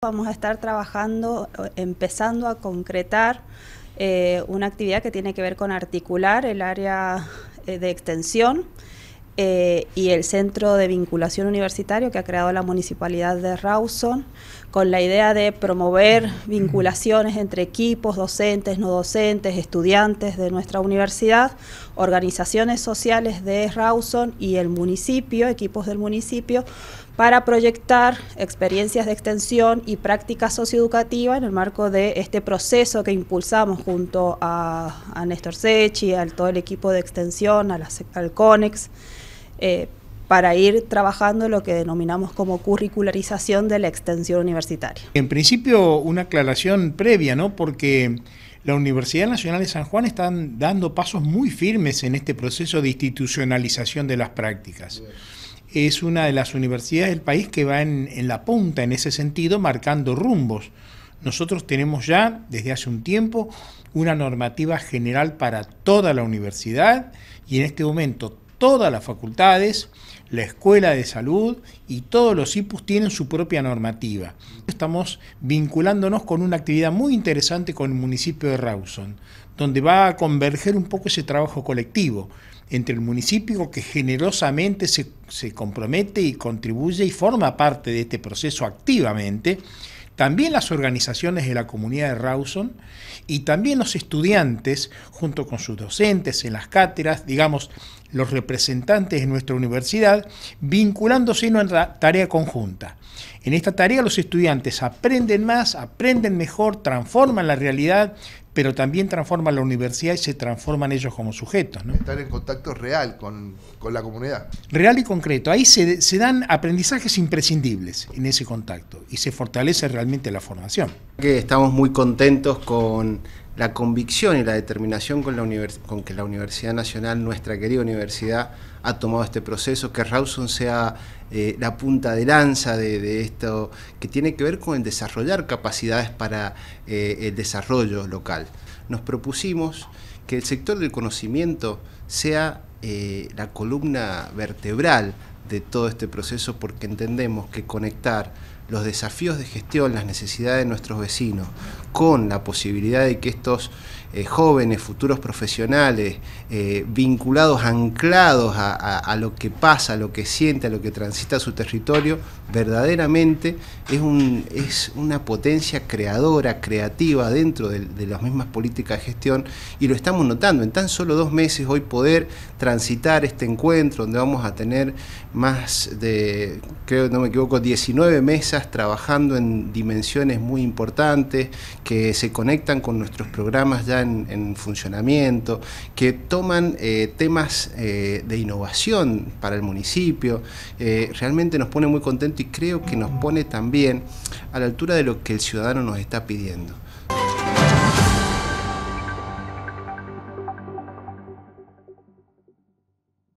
Vamos a estar trabajando, empezando a concretar eh, una actividad que tiene que ver con articular el área eh, de extensión eh, y el Centro de Vinculación Universitario que ha creado la Municipalidad de Rawson, con la idea de promover vinculaciones entre equipos, docentes, no docentes, estudiantes de nuestra universidad, organizaciones sociales de Rawson y el municipio, equipos del municipio, para proyectar experiencias de extensión y práctica socioeducativa en el marco de este proceso que impulsamos junto a, Néstor Sechi, a todo el equipo de extensión, al CONEX. Eh, para ir trabajando lo que denominamos como curricularización de la extensión universitaria. En principio, una aclaración previa, ¿no? Porque la Universidad Nacional de San Juan está dando pasos muy firmes en este proceso de institucionalización de las prácticas. Es una de las universidades del país que va en, en la punta en ese sentido, marcando rumbos. Nosotros tenemos ya desde hace un tiempo una normativa general para toda la universidad y en este momento Todas las facultades, la escuela de salud y todos los IPUS tienen su propia normativa. Estamos vinculándonos con una actividad muy interesante con el municipio de Rawson, donde va a converger un poco ese trabajo colectivo entre el municipio que generosamente se, se compromete y contribuye y forma parte de este proceso activamente también las organizaciones de la comunidad de Rawson y también los estudiantes, junto con sus docentes en las cátedras, digamos, los representantes de nuestra universidad, vinculándose en una tarea conjunta. En esta tarea los estudiantes aprenden más, aprenden mejor, transforman la realidad, pero también transforma la universidad y se transforman ellos como sujetos. ¿no? Estar en contacto real con, la comunidad. Real y concreto. Ahí se, dan aprendizajes imprescindibles en ese contacto y se fortalece realmente la formación. estamos muy contentos con la convicción y la determinación con, la con que la Universidad Nacional, nuestra querida universidad, ha tomado este proceso, que Rawson sea eh, la punta de lanza de, esto, que tiene que ver con el desarrollar capacidades para eh, el desarrollo local. Nos propusimos que el sector del conocimiento sea eh, la columna vertebral de todo este proceso porque entendemos que conectar los desafíos de gestión, las necesidades de nuestros vecinos, con la posibilidad de que estos eh, jóvenes, futuros profesionales, eh, vinculados, anclados a, lo que pasa, a lo que siente, a lo que transita su territorio, verdaderamente es, un, es una potencia creadora, creativa dentro de, las mismas políticas de gestión y lo estamos notando. En tan solo dos meses hoy poder transitar este encuentro donde vamos a tener más de, creo, no me equivoco, 19 mesas trabajando en dimensiones muy importantes, que se conectan con nuestros programas ya en, funcionamiento, que toman eh, temas eh, de innovación para el municipio. Eh, realmente nos pone muy contento y creo que nos pone también a la altura de lo que el ciudadano nos está pidiendo.